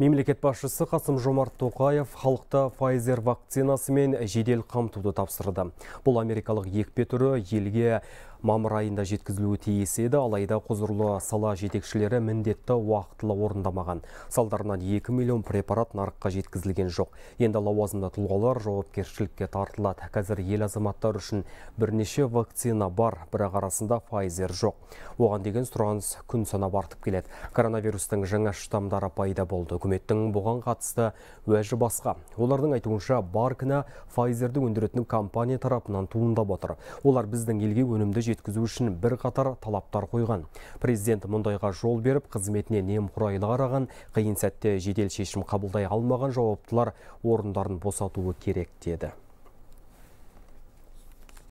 Мемлекет басшысы Қасым Жомарт Тоқаев халықты Pfizer вакцинасымен жедел қамтуды тапсырды. Бұл америкалық екпе түрі елге мамыр айында жеткізілуі тиіс еді алайда құзырлы сала жетекшілері міндетті уақытылы орындамаған салдарынан 2 миллион препарат нарыққа жеткізілген жоқ енді лауазымды тұлғалар жауапкершілікке тартылады қазір ел азаматтары үшін бірнеше вакцина бар бірақ арасында файзер жоқ оған деген сұраныс күн санап артып келеді коронавирустың жаңа штамдары пайда болды үкіметтің бұған қатысты уәжі басқа олардың айтуынша бар кінә файзерді өндіретін компания тарапынан туындап отыр олар біздің елге өнімді жеткізу үшін бір бірқатар талаптар қойған. Президент мұндайға жол беріп, қызметіне немқұрайлы қараған, қиын сәтте жедел шешім қабылдай алмаған жауаптылар орындарын босатуы керек деді